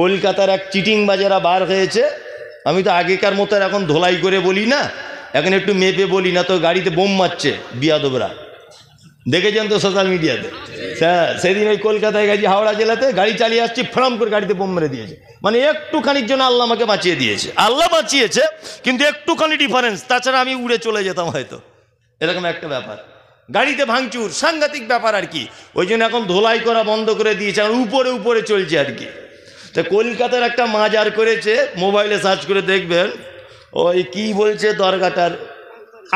কলকাতার এক চিটিং বাজারা বার হয়েছে আমি তো আগেকার মতো এখন ধোলাই করে বলি না এখন একটু মেপে বলি না তো গাড়িতে বোম মারছে বিয়াদবরা দেখেছেন তো সোশ্যাল মিডিয়াতে হ্যাঁ সেদিন ওই কলকাতায় গেছি হাওড়া জেলাতে গাড়ি চালিয়ে আসছি ফ্রাম করে গাড়িতে বোম মেরে দিয়েছে মানে একটুখানির জন্য আল্লাহ আমাকে বাঁচিয়ে দিয়েছে আল্লাহ বাঁচিয়েছে কিন্তু একটুখানি ডিফারেন্স তাছাড়া আমি উড়ে চলে যেতাম হয়তো এরকম একটা ব্যাপার গাড়িতে ভাঙচুর সাংঘাতিক ব্যাপার আর কি ওই জন্য এখন ধোলাই করা বন্ধ করে দিয়েছে আর উপরে উপরে চলছে আর কি তো কলকাতার একটা মাজার করেছে মোবাইলে সার্চ করে দেখবেন ওই কি বলছে দরগাটার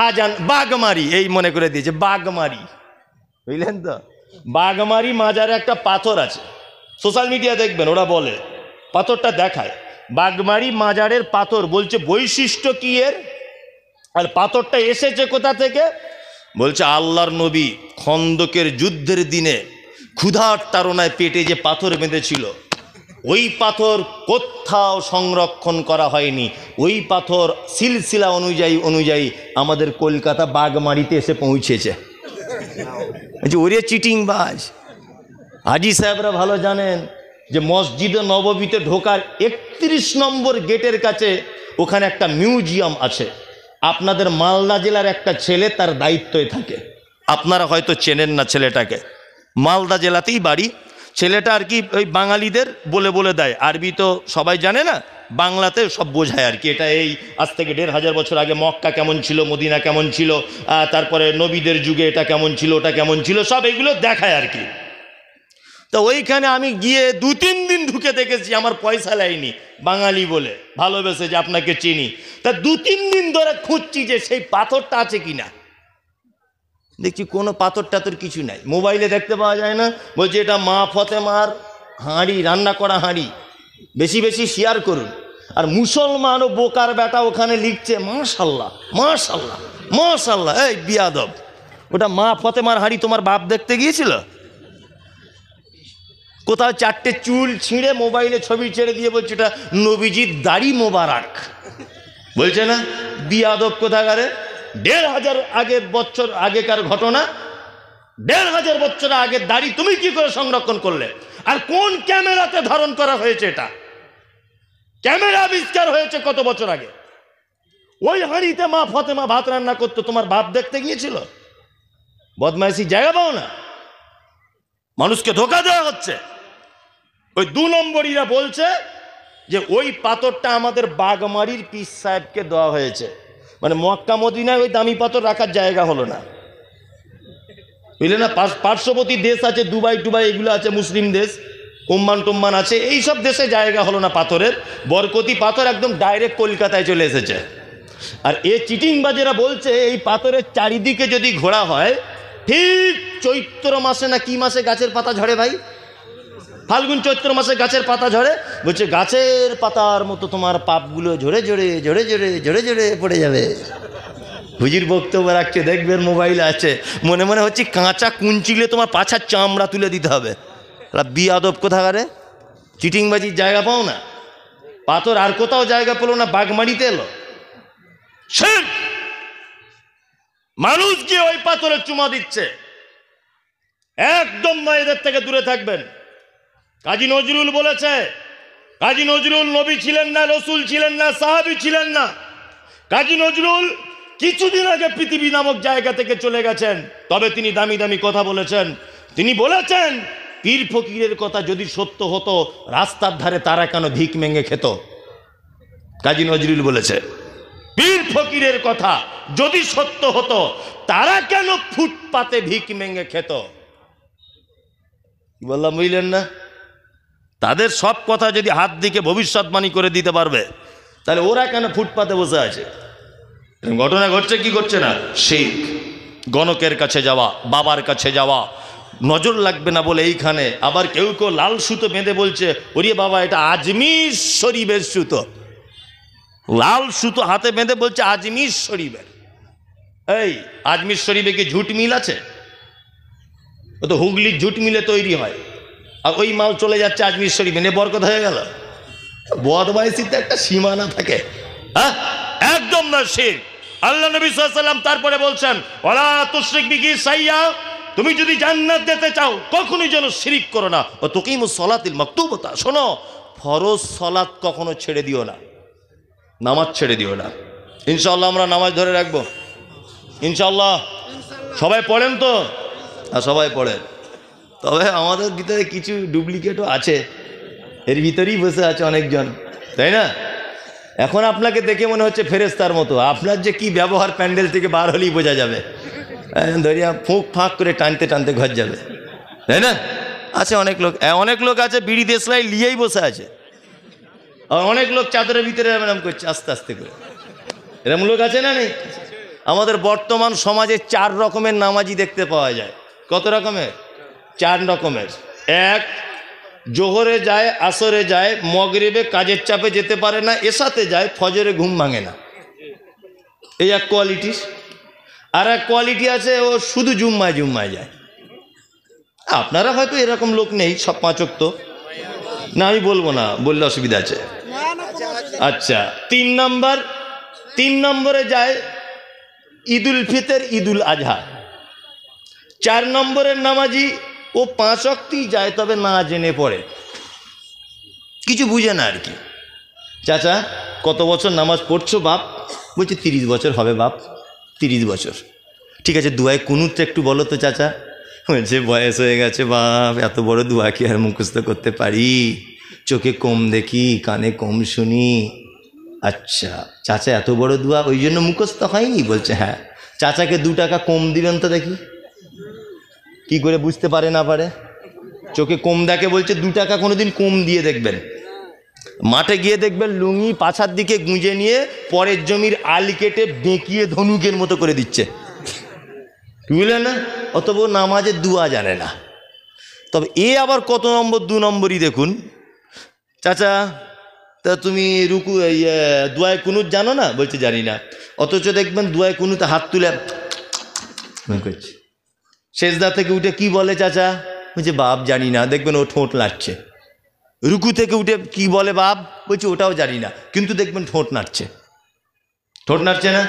আজান বাঘমারি এই মনে করে দিয়েছে বাঘমারি বুঝলেন তো বাঘমারি মাজারে একটা পাথর আছে সোশ্যাল মিডিয়া দেখবেন ওরা বলে পাথরটা দেখায় বাগমারি মাজারের পাথর বলছে বৈশিষ্ট্য কি এর আর পাথরটা এসেছে কোথা থেকে বলছে আল্লাহর নবী খন্দকের যুদ্ধের দিনে ক্ষুধার তারনায় পেটে যে পাথর বেঁধেছিল ওই পাথর কোথাও সংরক্ষণ করা হয়নি ওই পাথর সিলসিলা অনুযায়ী অনুযায়ী আমাদের কলকাতা বাগমারিতে এসে পৌঁছেছে যে আচ্ছা, ওরে চিটিংবাজ হাজি সাহেবরা ভালো জানেন যে মসজিদে নববীতে ঢোকার একত্রিশ নম্বর গেটের কাছে ওখানে একটা মিউজিয়াম আছে আপনাদের মালদা জেলার একটা ছেলে তার দায়িত্বে থাকে আপনারা হয়তো চেনেন না ছেলেটাকে মালদা জেলাতেই বাড়ি ছেলেটা আর কি ওই বাঙালিদের বলে বলে দেয় আরবি তো সবাই জানে না বাংলাতে সব বোঝায় আর কি এটা এই আজ থেকে দেড় হাজার বছর আগে মক্কা কেমন ছিল মদিনা কেমন ছিল তারপরে নবীদের যুগে এটা কেমন ছিল ওটা কেমন ছিল সব এগুলো দেখায় আর কি তো ওইখানে আমি গিয়ে দু তিন দিন ঢুকে দেখেছি আমার পয়সা লাইনি বাঙালি বলে ভালোবেসে যে আপনাকে চিনি তা দু তিন দিন ধরে খুঁজছি যে সেই পাথরটা আছে কিনা দেখছি কোনো পাথর টাথর কিছু নাই মোবাইলে দেখতে পাওয়া যায় না বলছে এটা মা ফতেমার হাঁড়ি রান্না করা হাঁড়ি বেশি বেশি শেয়ার করুন আর মুসলমান ও বোকার বেটা ওখানে লিখছে মাশাল্লাহ মাশাল্লাহ মাশাল্লাহ এই বিয়াদব ওটা মা ফতেমার হাঁড়ি তোমার বাপ দেখতে গিয়েছিল কোথাও চারটে চুল ছিঁড়ে মোবাইলে ছবি ছেড়ে দিয়ে বলছে এটা নবীজির দাড়ি মোবারক বলছে না বিয়াদব কোথাকারে দেড় হাজার আগের বছর আগেকার ঘটনা দেড় হাজার বছর আগে দাড়ি তুমি কি করে সংরক্ষণ করলে আর কোন ক্যামেরাতে ধারণ করা হয়েছে এটা ক্যামেরা আবিষ্কার হয়েছে কত বছর আগে ওই হাঁড়িতে মা ফতেমা ভাত রান্না করতো তোমার ভাত দেখতে গিয়েছিল বদমাইশি জায়গা পাও না মানুষকে ধোকা দেওয়া হচ্ছে ওই দু নম্বরীরা বলছে যে ওই পাথরটা আমাদের বাগমারির পিস সাহেবকে দেওয়া হয়েছে মানে মক্কা মদিনায় ওই দামি পাথর রাখার জায়গা হলো না বুঝলে না পার্শ্ববর্তী দেশ আছে দুবাই টুবাই এগুলো আছে মুসলিম দেশ উম্মান টুম্মান আছে এই সব দেশে জায়গা হলো না পাথরের বরকতি পাথর একদম ডাইরেক্ট কলকাতায় চলে এসেছে আর এ চিটিংবাজেরা বলছে এই পাথরের চারিদিকে যদি ঘোরা হয় ঠিক চৈত্র মাসে না কি মাসে গাছের পাতা ঝরে ভাই ফাল্গুন চৈত্র মাসে গাছের পাতা ঝরে বলছে গাছের পাতার মতো তোমার পাপগুলো ঝরে ঝরে ঝরে ঝরে ঝরে ঝরে পড়ে যাবে হুজির বক্তব্য রাখছে দেখবেন মোবাইল আছে মনে মনে হচ্ছে কাঁচা কুঞ্চিলে তোমার পাছার চামড়া তুলে দিতে হবে বি আদব কোথাকারে চিটিংবাজির জায়গা পাও না পাথর আর কোথাও জায়গা পেলো না বাঘমারিতে এলো মানুষ গিয়ে ওই পাথরের চুমা দিচ্ছে একদম মায়েদের এদের থেকে দূরে থাকবেন কাজী নজরুল বলেছে কাজী নজরুল নবী ছিলেন না রসুল ছিলেন না সাহাবি ছিলেন না কাজী নজরুল কিছুদিন আগে পৃথিবী নামক জায়গা থেকে চলে গেছেন তবে তিনি দামি দামি কথা বলেছেন তিনি বলেছেন পীর ফকিরের কথা যদি সত্য হতো রাস্তার ধারে তারা কেন ধিক মেঙে খেত কাজী নজরুল বলেছে পীর ফকিরের কথা যদি সত্য হতো তারা কেন ফুটপাতে ভিক মেঙে খেত বললাম বুঝলেন না তাদের সব কথা যদি হাত দিকে ভবিষ্যৎবাণী করে দিতে পারবে তাহলে ওরা কেন ফুটপাতে বসে আছে ঘটনা ঘটছে কি করছে না শিখ গণকের কাছে যাওয়া বাবার কাছে যাওয়া নজর লাগবে না বলে এইখানে আবার কেউ কেউ লাল সুতো বেঁধে বলছে ওরে বাবা এটা আজমির শরীফের সুতো লাল সুতো হাতে বেঁধে বলছে আজমির শরীফের এই আজমির শরীফে কি ঝুট মিল আছে ও তো হুগলির ঝুট মিলে তৈরি হয় আর ওই মাল চলে যাচ্ছে আজমির শরীফ এনে বরকত হয়ে গেল বদমাইশিতে একটা সীমানা থাকে হ্যাঁ একদম না শির আল্লাহ নবী সাল্লাম তারপরে বলছেন ওলা তুশ্রিক বিগি সাইয়া তুমি যদি জান্নাত যেতে চাও কখনই যেন শিরিক করো না ও তুকিম সলাতিল মক্তুবতা শোনো ফরজ সলাত কখনো ছেড়ে দিও না নামাজ ছেড়ে দিও না ইনশাল্লাহ আমরা নামাজ ধরে রাখবো ইনশাল্লাহ সবাই পড়েন তো হ্যাঁ সবাই পড়েন তবে আমাদের ভিতরে কিছু ডুপ্লিকেটও আছে এর ভিতরেই বসে আছে অনেকজন তাই না এখন আপনাকে দেখে মনে হচ্ছে ফেরেস্তার মতো আপনার যে কি ব্যবহার প্যান্ডেল থেকে বার হলেই বোঝা যাবে ধরিয়া ফুঁক ফাঁক করে টানতে টানতে ঘর যাবে তাই না আছে অনেক লোক অনেক লোক আছে বিড়ি দেশলাই লিয়েই বসে আছে আর অনেক লোক চাদরের ভিতরে এরম করছে আস্তে আস্তে করে এরম লোক আছে না নেই আমাদের বর্তমান সমাজে চার রকমের নামাজি দেখতে পাওয়া যায় কত রকমের চার রকমের এক জোহরে যায় আসরে যায় মগরিবে কাজের চাপে যেতে পারে না এসাতে যায় ফজরে ঘুম ভাঙে না এই এক কোয়ালিটি আর এক কোয়ালিটি আছে ও শুধু জুম্মায় জুম্মায় যায় আপনারা হয়তো এরকম লোক নেই সব পাঁচক তো না আমি বলবো না বললে অসুবিধা আছে আচ্ছা তিন নম্বর তিন নম্বরে যায় ঈদুল ফিতর ঈদুল আজহা চার নম্বরের নামাজি ও পাঁচ অক্তি যায় তবে না জেনে পড়ে কিছু বুঝে না আর কি চাচা কত বছর নামাজ পড়ছো বাপ বলছে তিরিশ বছর হবে বাপ তিরিশ বছর ঠিক আছে দুয়ায় কুনুরটা একটু বলো তো চাচা বলছে বয়স হয়ে গেছে বাপ এত বড় দুয়া কি আর মুখস্থ করতে পারি চোখে কম দেখি কানে কম শুনি আচ্ছা চাচা এত বড় দুয়া ওই জন্য মুখস্থ হয়নি বলছে হ্যাঁ চাচাকে দু টাকা কম দিবেন তো দেখি কি করে বুঝতে পারে না পারে চোখে কম দেখে বলছে দু টাকা কোনো দিন কম দিয়ে দেখবেন মাঠে গিয়ে দেখবেন লুঙ্গি পাছার দিকে গুঁজে নিয়ে পরের জমির আল কেটে বেঁকিয়ে ধনুকের মতো করে দিচ্ছে বুঝলে না অতবো নামাজের দুয়া জানে না তবে এ আবার কত নম্বর দু নম্বরই দেখুন চাচা তা তুমি রুকু দুয়ায় কুনুত জানো না বলছে জানি না অথচ দেখবেন দুয়ায় কুনুতে হাত তুলে সেজদা থেকে উঠে কি বলে চাচা বলছে বাপ জানি না দেখবেন ও ঠোঁট নাড়ছে রুকু থেকে উঠে কি বলে বাপ বলছে ওটাও জানি না কিন্তু দেখবেন ঠোঁট নাড়ছে ঠোঁট নাড়ছে না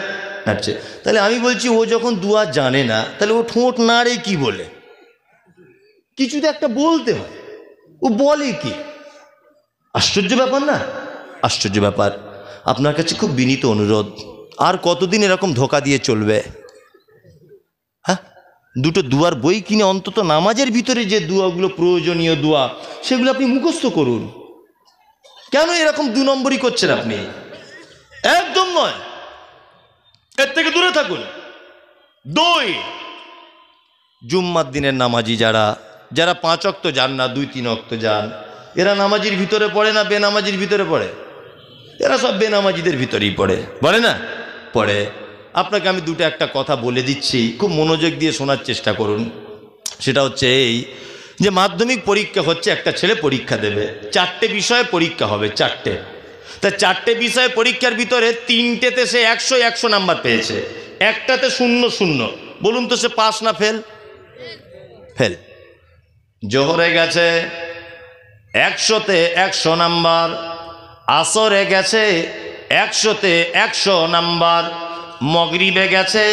নাড়ছে তাহলে আমি বলছি ও যখন দুয়া জানে না তাহলে ও ঠোঁট নাড়ে কি বলে কিছু তো একটা বলতে হয় ও বলে কি আশ্চর্য ব্যাপার না আশ্চর্য ব্যাপার আপনার কাছে খুব বিনীত অনুরোধ আর কতদিন এরকম ধোকা দিয়ে চলবে দুটো দুয়ার বই কিনে অন্তত নামাজের ভিতরে যে দুয়াগুলো প্রয়োজনীয় দুয়া সেগুলো আপনি মুখস্থ করুন কেন এরকম দু নম্বরই করছেন আপনি একদম নয় এর থেকে দূরে থাকুন দুই জুম্মার দিনের নামাজি যারা যারা পাঁচ অক্ত যান না দুই তিন অক্ত যান এরা নামাজির ভিতরে পড়ে না বেনামাজির ভিতরে পড়ে এরা সব বেনামাজিদের ভিতরেই পড়ে পড়ে না পড়ে আপনাকে আমি দুটো একটা কথা বলে দিচ্ছি খুব মনোযোগ দিয়ে শোনার চেষ্টা করুন সেটা হচ্ছে এই যে মাধ্যমিক পরীক্ষা হচ্ছে একটা ছেলে পরীক্ষা দেবে চারটে বিষয়ে পরীক্ষা হবে চারটে তা চারটে বিষয়ে পরীক্ষার ভিতরে তিনটেতে সে একশো একশো নাম্বার পেয়েছে একটাতে শূন্য শূন্য বলুন তো সে পাস না ফেল ফেল জোহরে গেছে একশোতে একশো নাম্বার আসরে গেছে একশোতে একশো নাম্বার মগরিবে গেছে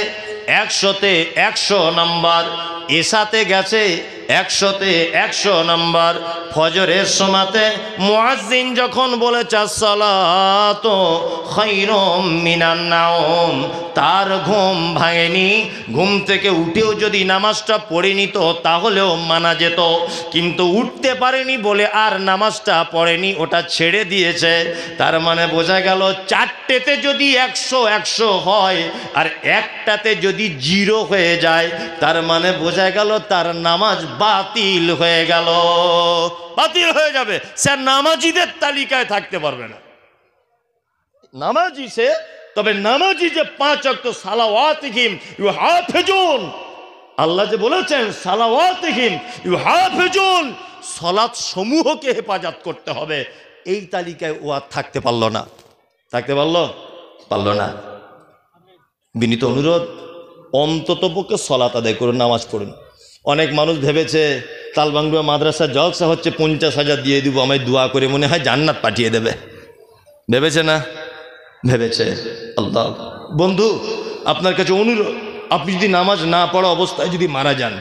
একশোতে একশো নাম্বার এসাতে গেছে একশোতে একশো নাম্বার ফজরের সমাতে মহাজিন যখন বলেছে সালাত মিনান্নাওম তার ঘুম ভাঙেনি ঘুম থেকে উঠেও যদি নামাজটা পড়ে নিত তাহলেও মানা যেত কিন্তু উঠতে পারেনি বলে আর নামাজটা পড়েনি ওটা ছেড়ে দিয়েছে তার মানে বোঝা গেল চারটেতে যদি একশো একশো হয় আর একটাতে যদি জিরো হয়ে যায় তার মানে বোঝা গেল তার নামাজ বাতিল হয়ে গেল বাতিল হয়ে যাবে সে নামাজিদের তালিকায় থাকতে পারবে না নামাজি সে তবে নামাজি যে পাঁচ অক্ত সালাওয়াতিহীন ইউ হাফেজুন আল্লাহ যে বলেছেন সালাওয়াতিহীন ইউ হাফেজুন সলাৎ সমূহকে হেফাজত করতে হবে এই তালিকায় ও আর থাকতে পারল না থাকতে পারল পারল না বিনীত অনুরোধ অন্তত পক্ষে সলাত আদায় করুন নামাজ পড়ুন অনেক মানুষ ভেবেছে তালবাংলা মাদ্রাসা জলসা হচ্ছে পঞ্চাশ হাজার দিয়ে দিব আমায় দোয়া করে মনে হয় জান্নাত পাঠিয়ে দেবে ভেবেছে না ভেবেছে আল্লাহ বন্ধু আপনার কাছে অনুরোধ আপনি যদি নামাজ না পড়া অবস্থায় যদি মারা যান